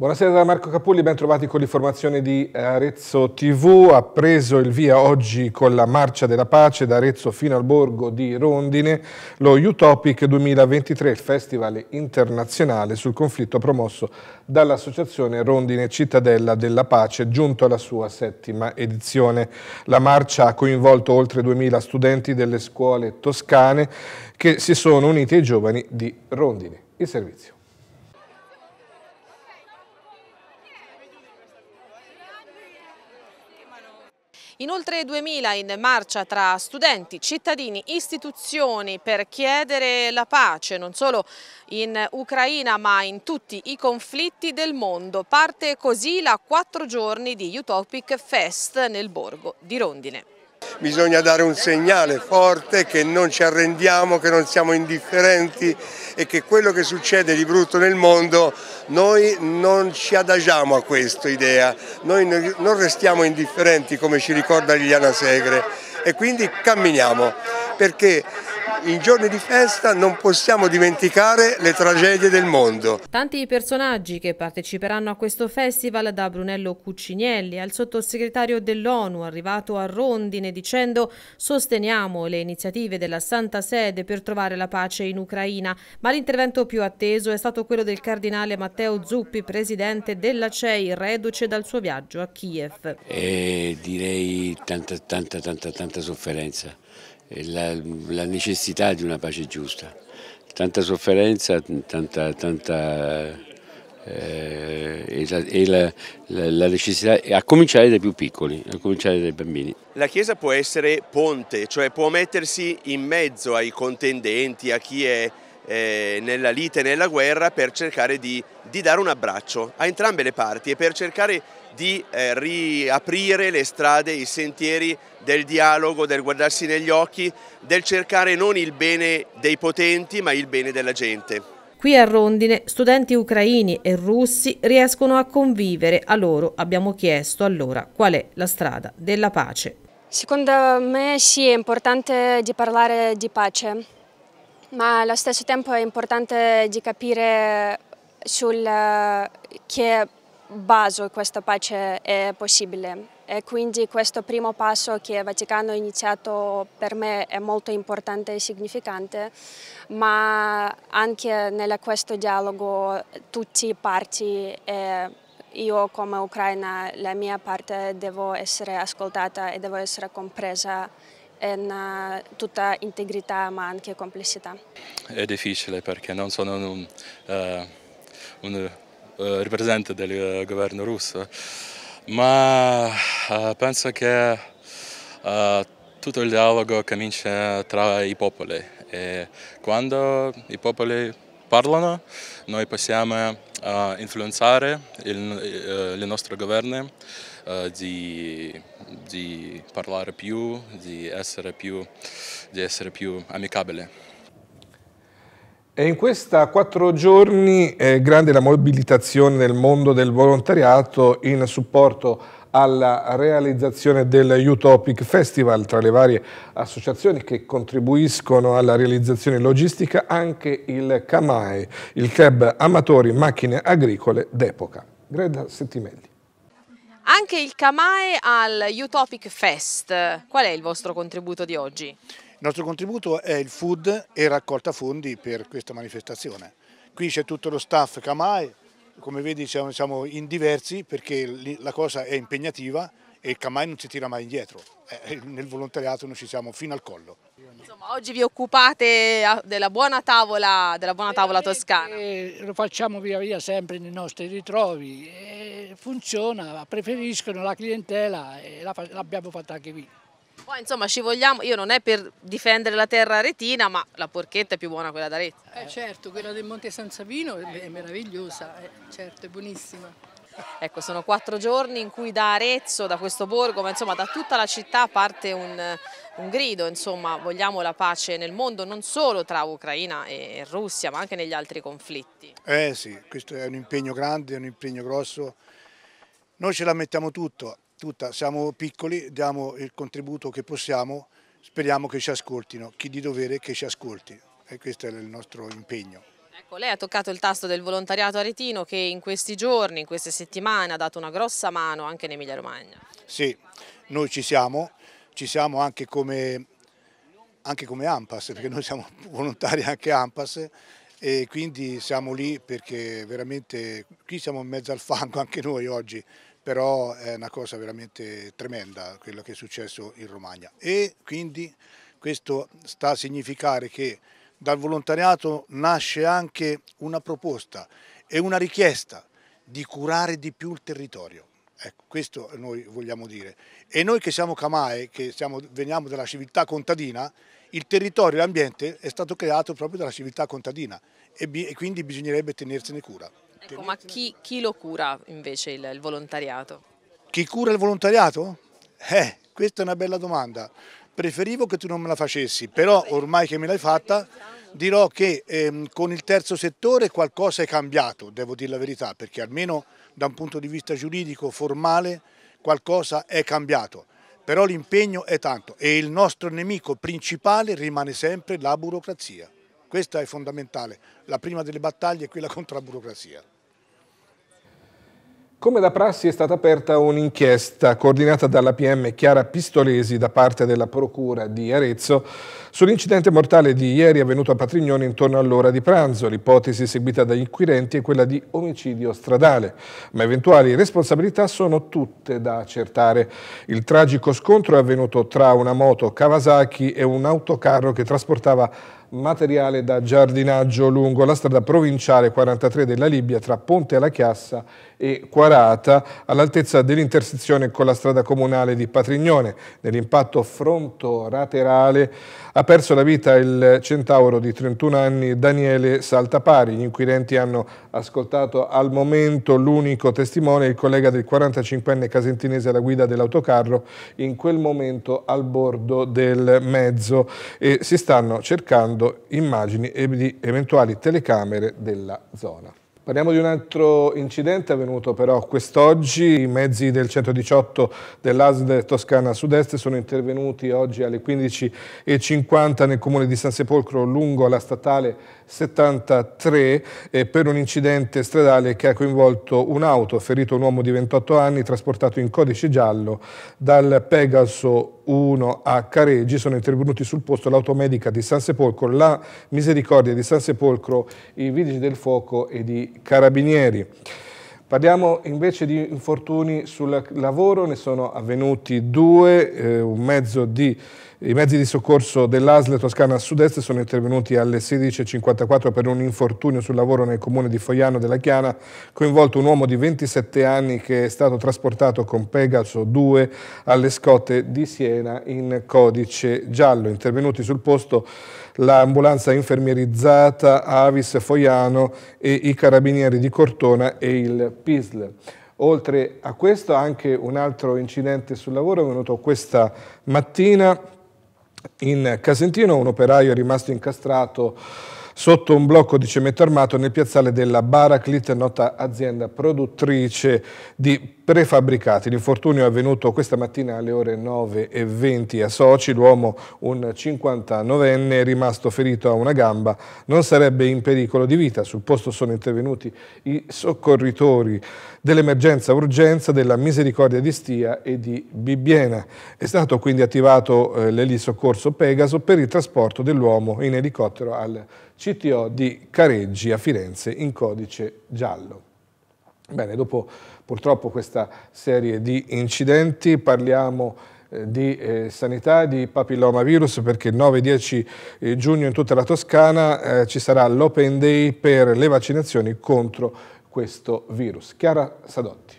Buonasera da Marco Capulli, ben trovati con l'informazione di Arezzo TV. Ha preso il via oggi con la Marcia della Pace da Arezzo fino al borgo di Rondine lo Utopic 2023, il festival internazionale sul conflitto promosso dall'associazione Rondine Cittadella della Pace, giunto alla sua settima edizione. La marcia ha coinvolto oltre 2000 studenti delle scuole toscane che si sono uniti ai giovani di Rondine. Il servizio. In oltre 2000 in marcia tra studenti, cittadini, istituzioni per chiedere la pace non solo in Ucraina ma in tutti i conflitti del mondo. Parte così la quattro giorni di Utopic Fest nel borgo di Rondine. Bisogna dare un segnale forte che non ci arrendiamo, che non siamo indifferenti e che quello che succede di brutto nel mondo noi non ci adagiamo a questa idea, noi non restiamo indifferenti come ci ricorda Liliana Segre e quindi camminiamo perché in giorni di festa non possiamo dimenticare le tragedie del mondo. Tanti personaggi che parteciperanno a questo festival, da Brunello Cuccinielli al sottosegretario dell'ONU arrivato a Rondine dicendo sosteniamo le iniziative della Santa Sede per trovare la pace in Ucraina, ma l'intervento più atteso è stato quello del cardinale Matteo Zuppi, presidente della CEI, reduce dal suo viaggio a Kiev. E eh, direi tanta, tanta, tanta, tanta sofferenza la, la necessità di una pace giusta. Tanta sofferenza, tanta, tanta eh, e, la, la, la, la, necessità, a cominciare dai più piccoli, a cominciare dai bambini. La Chiesa può essere ponte, cioè può mettersi in mezzo ai contendenti, a chi è eh, nella lite e nella guerra per cercare di, di, dare un abbraccio a entrambe le parti e per cercare di eh, riaprire le strade, i sentieri del dialogo, del guardarsi negli occhi, del cercare non il bene dei potenti ma il bene della gente. Qui a Rondine studenti ucraini e russi riescono a convivere, a loro abbiamo chiesto allora qual è la strada della pace. Secondo me sì, è importante di parlare di pace, ma allo stesso tempo è importante capire sul eh, che base questa pace è possibile. E quindi questo primo passo che il Vaticano ha iniziato per me è molto importante e significante, ma anche in questo dialogo tutte le parti, io come Ucraina, la mia parte devo essere ascoltata e devo essere compresa in tutta integrità ma anche complessità. È difficile perché non sono un, eh, un eh, rappresentante del eh, governo russo, ma eh, penso che eh, tutto il dialogo comincia tra i popoli e quando i popoli parlano, noi possiamo eh, influenzare il, il eh, nostro governo eh, di, di, parlare più, di essere più, di essere più amicabili. E in questi quattro giorni è grande la mobilitazione nel mondo del volontariato in supporto alla realizzazione del Utopic Festival tra le varie associazioni che contribuiscono alla realizzazione logistica anche il CAMAE, il Club Amatori Macchine Agricole d'Epoca. Greda Settimelli. Anche il CAMAE al Utopic Fest, qual è il vostro contributo di oggi? Il nostro contributo è il food e raccolta fondi per questa manifestazione. Qui c'è tutto lo staff CAMAE, come vedi siamo, siamo in diversi perché la cosa è impegnativa e Camai non si tira mai indietro, eh, eh, nel volontariato noi ci siamo fino al collo. Insomma, oggi vi occupate ah, della buona tavola, della buona tavola eh, toscana. E lo facciamo via via sempre nei nostri ritrovi, e funziona, preferiscono la clientela e l'abbiamo fatta anche qui. Poi insomma ci vogliamo, io non è per difendere la terra aretina, ma la porchetta è più buona quella d'Arezzo. Eh certo, quella del Monte San Savino è meravigliosa, eh, certo, è buonissima. Ecco, sono quattro giorni in cui da Arezzo, da questo borgo, ma insomma da tutta la città parte un, un grido, insomma vogliamo la pace nel mondo, non solo tra Ucraina e Russia, ma anche negli altri conflitti. Eh sì, questo è un impegno grande, è un impegno grosso. Noi ce la mettiamo tutto, tutta, siamo piccoli, diamo il contributo che possiamo, speriamo che ci ascoltino, chi di dovere che ci ascolti e questo è il nostro impegno. Ecco, lei ha toccato il tasto del volontariato aretino che in questi giorni, in queste settimane ha dato una grossa mano anche in Emilia Romagna. Sì, noi ci siamo, ci siamo anche come, anche come AMPAS, perché noi siamo volontari anche AMPAS e quindi siamo lì perché veramente qui siamo in mezzo al fango anche noi oggi, però è una cosa veramente tremenda quello che è successo in Romagna e quindi questo sta a significare che dal volontariato nasce anche una proposta e una richiesta di curare di più il territorio. Ecco, questo noi vogliamo dire. E noi che siamo Camae, che siamo, veniamo dalla civiltà contadina, il territorio e l'ambiente è stato creato proprio dalla civiltà contadina e, e quindi bisognerebbe tenersene cura. Ecco, ma chi, chi, lo cura invece il, il, volontariato? Chi cura il volontariato? Eh, questa è una bella domanda. Preferivo che tu non me la facessi, però ormai che me l'hai fatta dirò che ehm, con il terzo settore qualcosa è cambiato, devo dire la verità, perché almeno da un punto di vista giuridico, formale, qualcosa è cambiato. Però l'impegno è tanto e il nostro nemico principale rimane sempre la burocrazia. Questa è fondamentale. La prima delle battaglie è quella contro la burocrazia. Come da prassi è stata aperta un'inchiesta coordinata dalla PM Chiara Pistolesi da parte della Procura di Arezzo sull'incidente mortale di ieri avvenuto a Patrignone intorno all'ora di pranzo. L'ipotesi seguita dagli inquirenti è quella di omicidio stradale, ma eventuali responsabilità sono tutte da accertare. Il tragico scontro è avvenuto tra una moto Kawasaki e un autocarro che trasportava materiale da giardinaggio lungo la strada provinciale 43 della Libia tra Ponte alla Chiassa e Quarata all'altezza dell'intersezione con la strada comunale di Patrignone. Nell'impatto frontolaterale ha perso la vita il centauro di 31 anni Daniele Saltapari. Gli inquirenti hanno ascoltato al momento l'unico testimone, il collega del 45enne casentinese alla guida dell'autocarro, in quel momento al bordo del mezzo e si stanno cercando recuperando immagini di eventuali telecamere della zona. Parliamo di un altro incidente avvenuto però quest'oggi. I mezzi del 118 dell'ASD Toscana Sud-Est sono intervenuti oggi alle 15.50 nel comune di San Sepolcro lungo la statale 73 eh, per un incidente stradale che ha coinvolto un'auto, ferito un uomo di 28 anni trasportato in codice giallo dal Pegaso 1 a Careggi, sono intervenuti sul posto l'automedica di San Sepolcro, la Misericordia di San Sepolcro, i Vigili del Fuoco ed i Carabinieri. Parliamo invece di infortuni sul lavoro, ne sono avvenuti due, eh, un mezzo di i mezzi di soccorso dell'ASL Toscana Sud-Est sono intervenuti alle 16.54 per un infortunio sul lavoro nel comune di Fogliano della Chiana, coinvolto un uomo di 27 anni che è stato trasportato con Pegaso 2 alle scotte di Siena in codice giallo. Intervenuti sul posto l'ambulanza infermierizzata Avis Fogliano e i carabinieri di Cortona e il PISL. Oltre a questo anche un altro incidente sul lavoro è venuto questa mattina in Casentino un operaio è rimasto incastrato sotto un blocco di cemento armato nel piazzale della Baraclit, nota azienda produttrice di prefabbricati. L'infortunio è avvenuto questa mattina alle ore 9.20 a Soci. L'uomo, un 59enne, è rimasto ferito a una gamba. Non sarebbe in pericolo di vita. Sul posto sono intervenuti i soccorritori dell'emergenza urgenza della Misericordia di Stia e di Bibbiena. È stato quindi attivato eh, l'elisoccorso Pegaso per il trasporto dell'uomo in elicottero al CTO di Careggi a Firenze in codice giallo. Bene, dopo purtroppo questa serie di incidenti parliamo eh, di eh, sanità, di papillomavirus perché il 9-10 eh, giugno in tutta la Toscana eh, ci sarà l'open day per le vaccinazioni contro questo virus. Chiara Sadotti.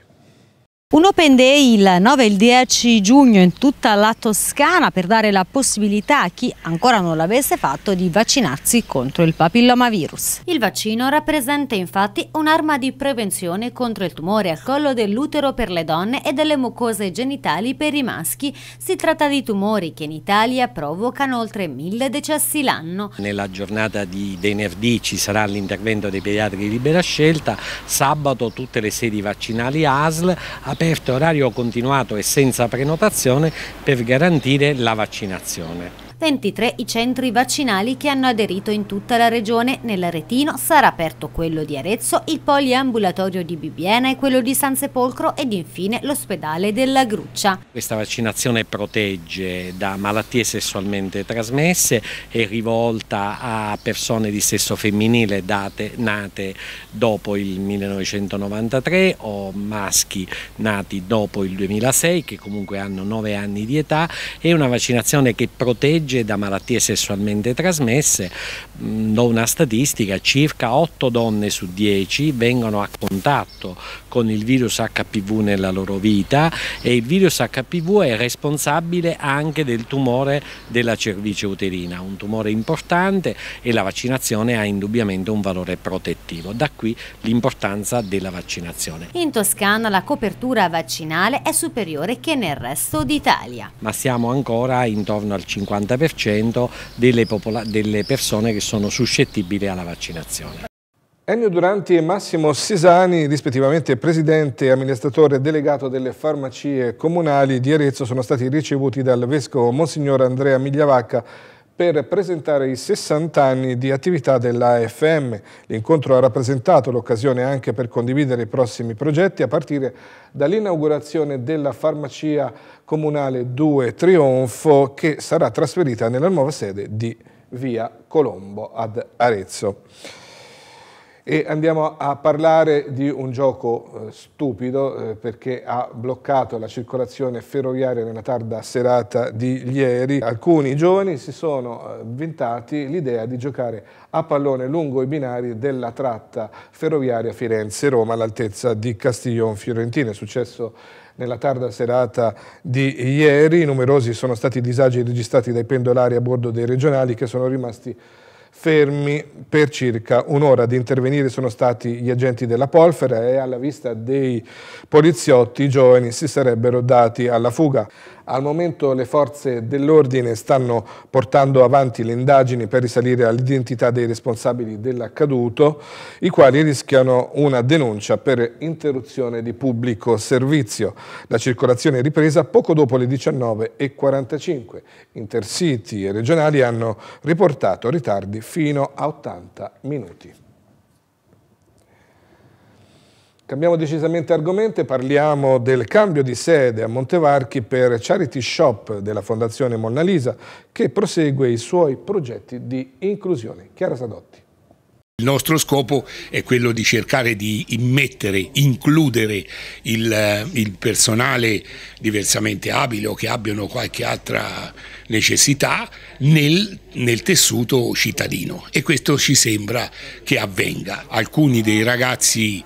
Un Open Day il 9 e il 10 giugno in tutta la Toscana per dare la possibilità a chi ancora non l'avesse fatto di vaccinarsi contro il papillomavirus. Il vaccino rappresenta infatti un'arma di prevenzione contro il tumore al collo dell'utero per le donne e delle mucose genitali per i maschi. Si tratta di tumori che in Italia provocano oltre mille decessi l'anno. Nella giornata di venerdì ci sarà l'intervento dei pediatri di libera scelta, sabato tutte le sedi vaccinali ASL aperto, orario continuato e senza prenotazione per garantire la vaccinazione. 23 i centri vaccinali che hanno aderito in tutta la regione. Nell'Aretino sarà aperto quello di Arezzo, il poliambulatorio di Bibiena e quello di San Sepolcro ed infine l'ospedale della Gruccia. Questa vaccinazione protegge da malattie sessualmente trasmesse, è rivolta a persone di sesso femminile date, nate dopo il 1993 o maschi nati dopo il 2006 che comunque hanno 9 anni di età. È una vaccinazione che protegge legge da malattie sessualmente trasmesse, mm, do una statistica, circa 8 donne su 10 vengono a contatto con il virus HPV nella loro vita e il virus HPV è responsabile anche del tumore della cervice uterina, un tumore importante e la vaccinazione ha indubbiamente un valore protettivo, da qui l'importanza della vaccinazione. In Toscana la copertura vaccinale è superiore che nel resto d'Italia. Ma siamo ancora intorno al 50% 50% delle, delle persone che sono suscettibili alla vaccinazione. Ennio Duranti e Massimo Sisani, rispettivamente presidente e amministratore delegato delle farmacie comunali di Arezzo, sono stati ricevuti dal vescovo Monsignor Andrea Migliavacca per presentare i 60 anni di attività dell'AFM. L'incontro ha rappresentato l'occasione anche per condividere i prossimi progetti a partire dall'inaugurazione della farmacia comunale 2 Trionfo che sarà trasferita nella nuova sede di Via Colombo ad Arezzo e andiamo a parlare di un gioco eh, stupido eh, perché ha bloccato la circolazione ferroviaria nella tarda serata di ieri. Alcuni giovani si sono eh, inventati l'idea di giocare a pallone lungo i binari della tratta ferroviaria Firenze-Roma all'altezza di Castiglione Fiorentina. È successo nella tarda serata di ieri. Numerosi sono stati i disagi registrati dai pendolari a bordo dei regionali che sono rimasti Fermi per circa un'ora ad intervenire sono stati gli agenti della Polfera e alla vista dei poliziotti i giovani si sarebbero dati alla fuga. Al momento le forze dell'ordine stanno portando avanti le indagini per risalire all'identità dei responsabili dell'accaduto, i quali rischiano una denuncia per interruzione di pubblico servizio. La circolazione è ripresa poco dopo le 19.45. Intercity e regionali hanno riportato ritardi fino a 80 minuti. Cambiamo decisamente argomento e parliamo del cambio di sede a Montevarchi per Charity Shop della Fondazione Mona Lisa che prosegue i suoi progetti di inclusione. Chiara Sadotti. Il nostro scopo è quello di cercare di immettere, includere il, eh, il, personale diversamente abile o che abbiano qualche altra necessità nel, nel tessuto cittadino e questo ci sembra che avvenga. Alcuni dei ragazzi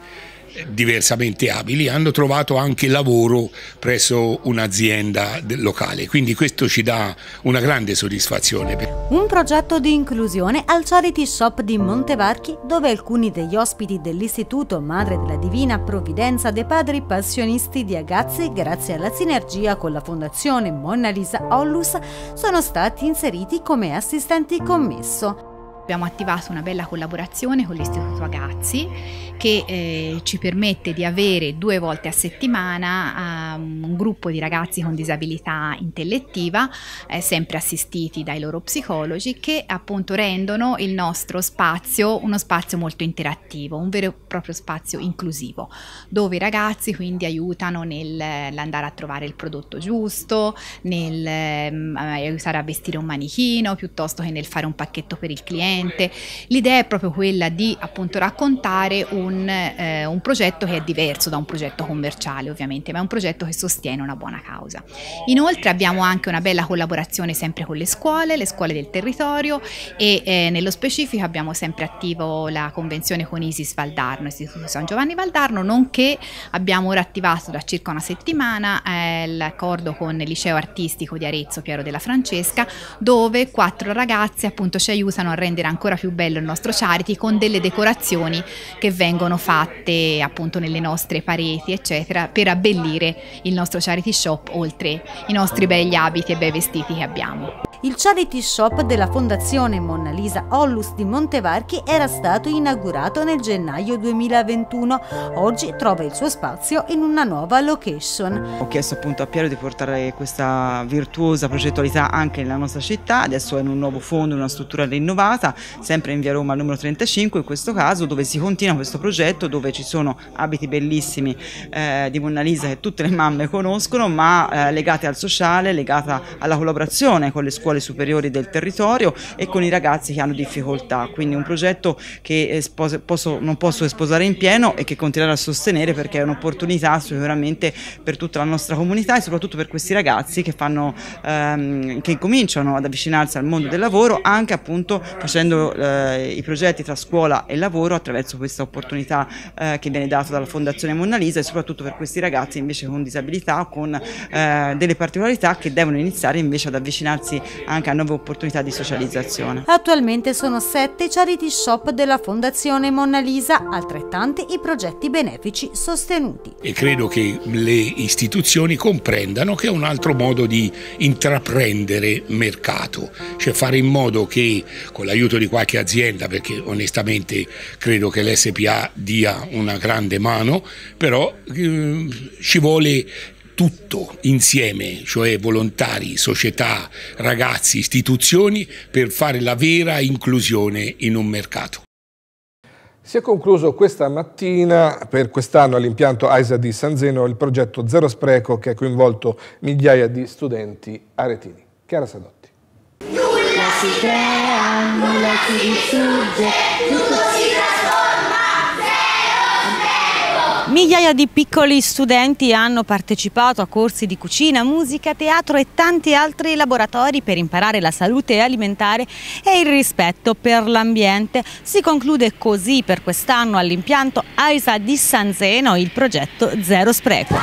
diversamente abili hanno trovato anche lavoro presso un'azienda locale, quindi questo ci dà una grande soddisfazione. Un progetto di inclusione al Charity Shop di Montevarchi dove alcuni degli ospiti dell'Istituto Madre della Divina Provvidenza dei Padri Passionisti di Agazzi, grazie alla sinergia con la Fondazione Mona Lisa Ollus, sono stati inseriti come assistenti commesso. Abbiamo attivato una bella collaborazione con l'Istituto Agazzi che eh, ci permette di avere due volte a settimana eh, un gruppo di ragazzi con disabilità intellettiva, eh, sempre assistiti dai loro psicologi, che appunto rendono il nostro spazio uno spazio molto interattivo, un vero e proprio spazio inclusivo, dove i ragazzi quindi aiutano nell'andare a trovare il prodotto giusto, nel ehm, eh, aiutare a vestire un manichino, piuttosto che nel fare un pacchetto per il cliente sicuramente. L'idea è proprio quella di appunto raccontare un, eh, un, progetto che è diverso da un progetto commerciale ovviamente, ma è un progetto che sostiene una buona causa. Inoltre abbiamo anche una bella collaborazione sempre con le scuole, le scuole del territorio e eh, nello specifico abbiamo sempre attivo la convenzione con Isis Valdarno, Istituto San Giovanni Valdarno, nonché abbiamo ora attivato da circa una settimana eh, l'accordo con il liceo artistico di Arezzo Piero della Francesca, dove quattro ragazze appunto ci aiutano a rendere rendere ancora più bello il nostro charity con delle decorazioni che vengono fatte appunto nelle nostre pareti eccetera per abbellire il nostro charity shop oltre i nostri begli abiti e bei vestiti che abbiamo il charity shop della Fondazione Mona Lisa Ollus di Montevarchi era stato inaugurato nel gennaio 2021. Oggi trova il suo spazio in una nuova location. Ho chiesto appunto a Piero di portare questa virtuosa progettualità anche nella nostra città, adesso è in un nuovo fondo, una struttura rinnovata, sempre in via Roma numero 35 in questo caso, dove si continua questo progetto, dove ci sono abiti bellissimi eh, di Mona Lisa che tutte le mamme conoscono, ma eh, legate al sociale, legata alla collaborazione con le scuole scuole superiori del territorio e con i ragazzi che hanno difficoltà, quindi un progetto che posso, non posso esposare in pieno e che continuerò a sostenere perché è un'opportunità sicuramente per tutta la nostra comunità e soprattutto per questi ragazzi che, fanno, ehm, che cominciano ad avvicinarsi al mondo del lavoro anche appunto facendo eh, i progetti tra scuola e lavoro attraverso questa opportunità eh, che viene data dalla Fondazione Mona Lisa e soprattutto per questi ragazzi invece con disabilità con eh, delle particolarità che devono iniziare invece ad avvicinarsi anche a nuove opportunità di socializzazione. Attualmente sono sette charity shop della Fondazione Mona Lisa, altrettanti i progetti benefici sostenuti. E credo che le istituzioni comprendano che è un altro modo di intraprendere mercato, cioè fare in modo che con l'aiuto di qualche azienda, perché onestamente credo che l'SPA dia una grande mano, però eh, ci vuole tutto insieme, cioè volontari, società, ragazzi, istituzioni, per fare la vera inclusione in un mercato. Si è concluso questa mattina per quest'anno all'impianto AISA di San Zeno il progetto Zero Spreco che ha coinvolto migliaia di studenti aretini. Chiara Sadotti. Nulla si crea, nulla si distrugge, Migliaia di piccoli studenti hanno partecipato a corsi di cucina, musica, teatro e tanti altri laboratori per imparare la salute alimentare e il rispetto per l'ambiente. Si conclude così per quest'anno all'impianto AISA di San Zeno il progetto Zero Spreco.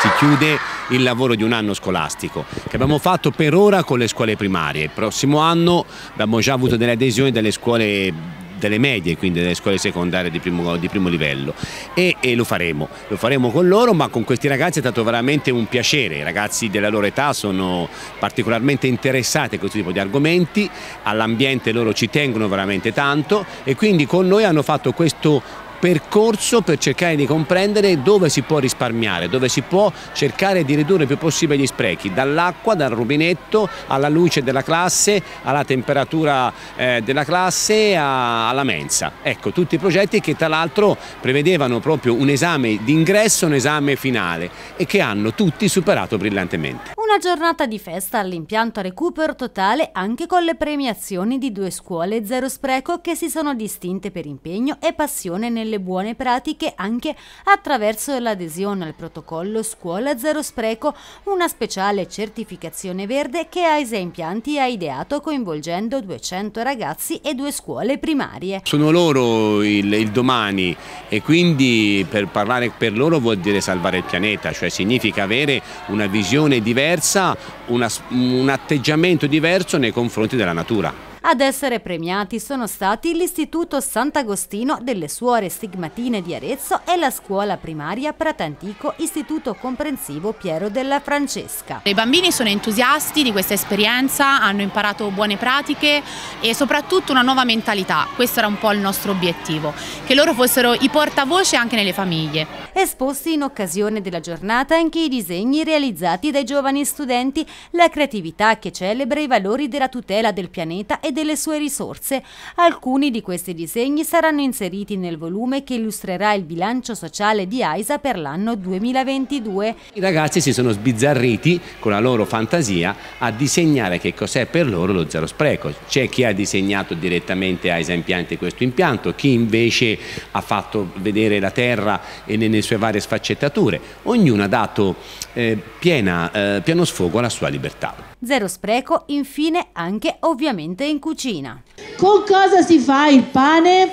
Si chiude il lavoro di un anno scolastico che abbiamo fatto per ora con le scuole primarie. Il prossimo anno abbiamo già avuto delle adesioni dalle scuole delle medie, quindi delle scuole secondarie di primo, di primo livello e, e, lo faremo, lo faremo con loro ma con questi ragazzi è stato veramente un piacere, i ragazzi della loro età sono particolarmente interessati a questo tipo di argomenti, all'ambiente loro ci tengono veramente tanto e quindi con noi hanno fatto questo percorso per cercare di comprendere dove si può risparmiare, dove si può cercare di ridurre il più possibile gli sprechi, dall'acqua, dal rubinetto, alla luce della classe, alla temperatura eh, della classe, a, alla mensa. Ecco, tutti i progetti che tra l'altro prevedevano proprio un esame d'ingresso, un esame finale e che hanno tutti superato brillantemente. Una giornata di festa all'impianto recupero totale anche con le premiazioni di due scuole Zero Spreco che si sono distinte per impegno e passione nelle buone pratiche anche attraverso l'adesione al protocollo Scuola Zero Spreco, una speciale certificazione verde che AISE Impianti ha ideato coinvolgendo 200 ragazzi e due scuole primarie. Sono loro il, il domani e quindi per parlare per loro vuol dire salvare il pianeta, cioè significa avere una visione diversa diversa, una, un atteggiamento diverso nei confronti della natura. Ad essere premiati sono stati l'Istituto Sant'Agostino delle Suore Stigmatine di Arezzo e la scuola primaria Pratantico Istituto Comprensivo Piero della Francesca. I bambini sono entusiasti di questa esperienza, hanno imparato buone pratiche e soprattutto una nuova mentalità. Questo era un po' il nostro obiettivo, che loro fossero i portavoce anche nelle famiglie. Esposti in occasione della giornata anche i disegni realizzati dai giovani studenti, la creatività che celebra i valori della tutela del pianeta e delle sue risorse. Alcuni di questi disegni saranno inseriti nel volume che illustrerà il bilancio sociale di AISA per l'anno 2022. I ragazzi si sono sbizzarriti con la loro fantasia a disegnare che cos'è per loro lo zero spreco. C'è chi ha disegnato direttamente AISA Impianti questo impianto, chi invece ha fatto vedere la terra e nelle sue varie sfaccettature. Ognuno ha dato eh, piena, eh, pieno sfogo alla sua libertà zero spreco, infine anche ovviamente in cucina. Con cosa si fa il pane?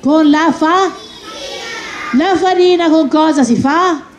Con la fa? La farina con cosa si fa?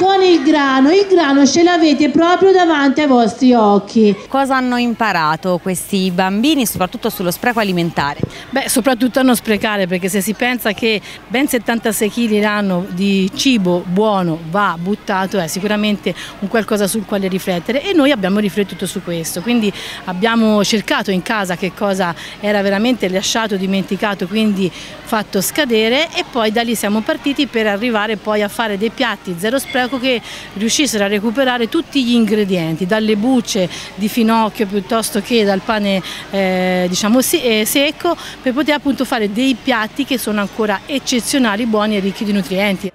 con il grano, il grano ce l'avete proprio davanti ai vostri occhi. Cosa hanno imparato questi bambini soprattutto sullo spreco alimentare? Beh, soprattutto a non sprecare perché se si pensa che ben 76 kg l'anno di cibo buono va buttato è sicuramente un qualcosa sul quale riflettere e noi abbiamo riflettuto su questo, quindi abbiamo cercato in casa che cosa era veramente lasciato, dimenticato, quindi fatto scadere e poi da lì siamo partiti per arrivare poi a fare dei piatti zero spreco sindaco che riuscissero a recuperare tutti gli ingredienti, dalle bucce di finocchio piuttosto che dal pane eh, diciamo, eh, secco, per poter appunto fare dei piatti che sono ancora eccezionali, buoni e ricchi di nutrienti.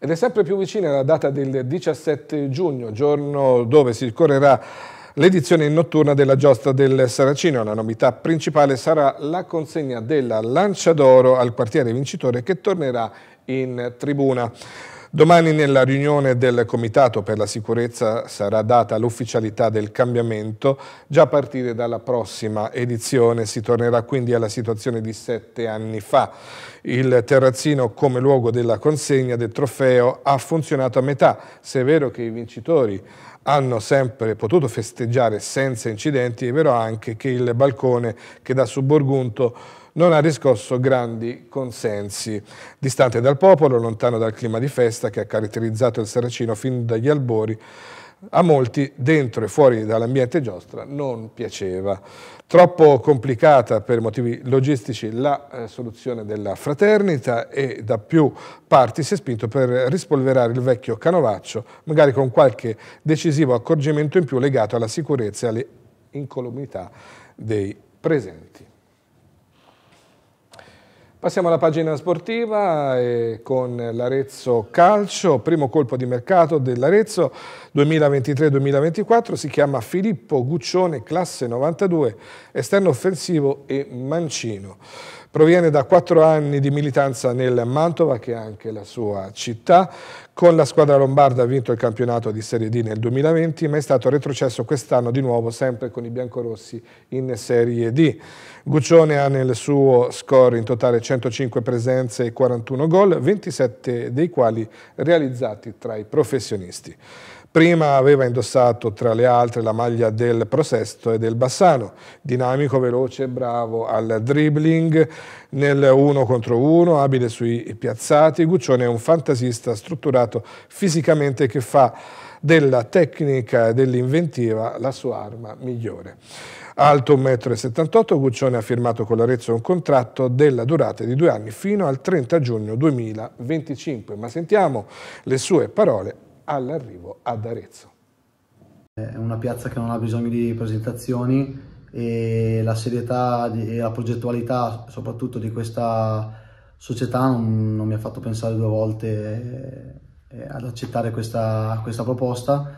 Ed è sempre più vicina la data del 17 giugno, giorno dove si correrà l'edizione notturna della giosta del Saracino. La novità principale sarà la consegna della Lancia d'Oro al quartiere vincitore che tornerà in tribuna. Domani nella riunione del Comitato per la sicurezza sarà data l'ufficialità del cambiamento. Già a partire dalla prossima edizione si tornerà quindi alla situazione di sette anni fa. Il terrazzino come luogo della consegna del trofeo ha funzionato a metà, se è vero che i vincitori hanno sempre potuto festeggiare senza incidenti, è vero anche che il balcone che da Suburgunto non ha riscosso grandi consensi. Distante dal popolo, lontano dal clima di festa che ha caratterizzato il Saracino fin dagli albori, a molti, dentro e fuori dall'ambiente giostra, non piaceva. Troppo complicata per motivi logistici la eh, soluzione della fraternita e da più parti si è spinto per rispolverare il vecchio canovaccio, magari con qualche decisivo accorgimento in più legato alla sicurezza e alle incolumità dei presenti. Passiamo alla pagina sportiva con l'Arezzo Calcio, primo colpo di mercato dell'Arezzo 2023-2024, si chiama Filippo Guccione, classe 92, esterno offensivo e mancino. Proviene da quattro anni di militanza nel Mantova, che è anche la sua città. Con la squadra lombarda ha vinto il campionato di Serie D nel 2020, ma è stato retrocesso quest'anno di nuovo, sempre con i biancorossi in Serie D. Guccione ha nel suo score in totale 105 presenze e 41 gol, 27 dei quali realizzati tra i professionisti. Prima aveva indossato tra le altre la maglia del Prosesto e del Bassano, dinamico, veloce, bravo al dribbling, nel uno contro uno, abile sui piazzati. Guccione è un fantasista strutturato fisicamente che fa della tecnica e dell'inventiva la sua arma migliore. Alto 1,78 m, Guccione ha firmato con l'Arezzo un contratto della durata di due anni fino al 30 giugno 2025, ma sentiamo le sue parole all'arrivo ad Arezzo. È una piazza che non ha bisogno di presentazioni e la serietà e la progettualità soprattutto di questa società non, non mi ha fatto pensare due volte eh, eh, ad accettare questa, questa proposta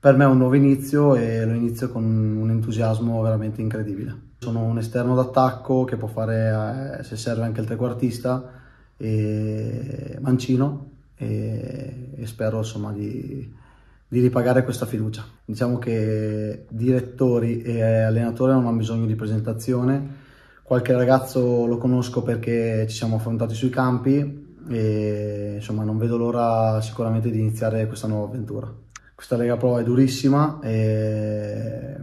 per me è un nuovo inizio e lo inizio con un entusiasmo veramente incredibile. Sono un esterno d'attacco che può fare, eh, se serve, anche il trequartista, e mancino, e, e spero insomma di, di, ripagare questa fiducia. Diciamo che direttori e allenatori non hanno bisogno di presentazione, qualche ragazzo lo conosco perché ci siamo affrontati sui campi e insomma non vedo l'ora sicuramente di iniziare questa nuova avventura. Questa Lega Pro è durissima, e,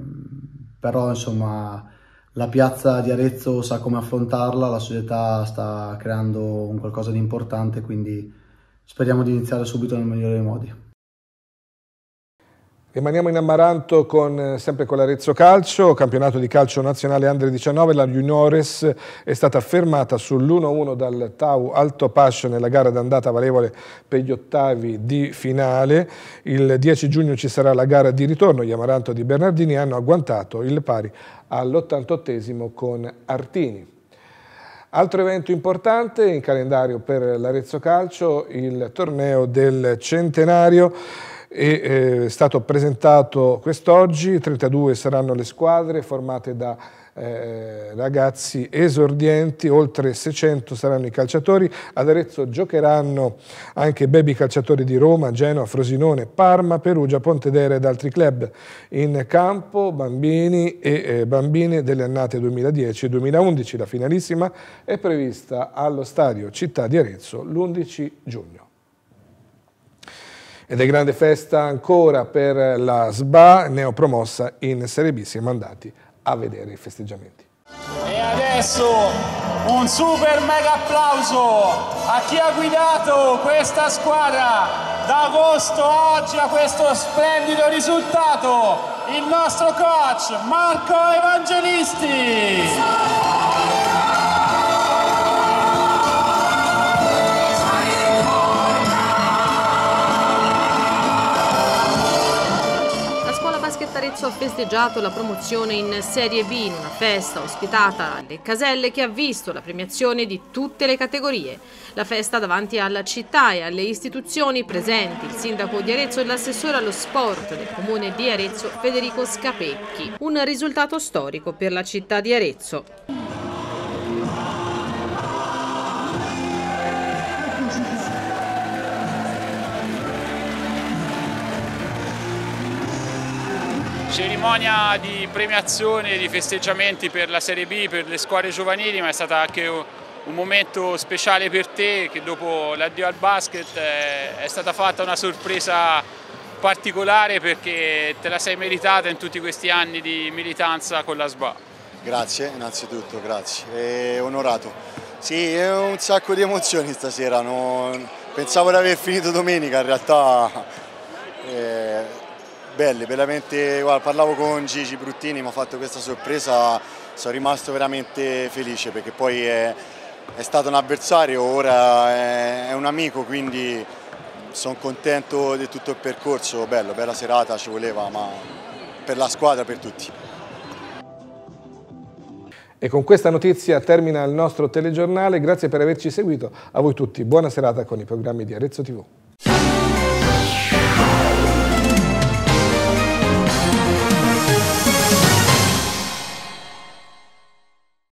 però insomma la piazza di Arezzo sa come affrontarla, la società sta creando un qualcosa di importante, quindi speriamo di iniziare subito nel migliore dei modi. Rimaniamo in Amaranto con, eh, sempre con l'Arezzo Calcio, campionato di calcio nazionale Under 19, la Juniores è stata fermata sull'1-1 dal Tau Alto Pascio nella gara d'andata valevole per gli ottavi di finale. Il 10 giugno ci sarà la gara di ritorno, gli Amaranto di Bernardini hanno agguantato il pari all'88esimo con Artini. Altro evento importante in calendario per l'Arezzo Calcio, il torneo del centenario eh, è stato presentato quest'oggi, 32 saranno le squadre formate da eh, ragazzi esordienti, oltre 600 saranno i calciatori, ad Arezzo giocheranno anche baby calciatori di Roma, Genoa, Frosinone, Parma, Perugia, Pontedera ed altri club in campo, bambini e eh, bambine delle annate 2010-2011. La finalissima è prevista allo stadio Città di Arezzo l'11 giugno. Ed è grande festa ancora per la SBA, neopromossa in Serie B, si è a vedere i festeggiamenti. E adesso un super mega applauso a chi ha guidato questa squadra da agosto a oggi a questo splendido risultato, il nostro coach Marco Evangelisti. Lazio ha festeggiato la promozione in Serie B in una festa ospitata alle caselle che ha visto la premiazione di tutte le categorie. La festa davanti alla città e alle istituzioni presenti il sindaco di Arezzo e l'assessore allo sport del comune di Arezzo Federico Scapecchi. Un risultato storico per la città di Arezzo. Cerimonia di premiazione e di festeggiamenti per la Serie B, per le squadre giovanili, ma è stato anche un momento speciale per te che dopo l'addio al basket eh, è stata fatta una sorpresa particolare perché te la sei meritata in tutti questi anni di militanza con la SBA. Grazie, innanzitutto, grazie, è onorato. Sì, è un sacco di emozioni stasera, non... pensavo di aver finito domenica, in realtà... Eh Belli, veramente, guarda, parlavo con Gigi Bruttini, mi ha fatto questa sorpresa, sono rimasto veramente felice perché poi è, è stato un avversario, ora è, è un amico, quindi sono contento di tutto il percorso, bello, bella serata, ci voleva, ma per la squadra, per tutti. E con questa notizia termina il nostro telegiornale, grazie per averci seguito, a voi tutti buona serata con i programmi di Arezzo TV.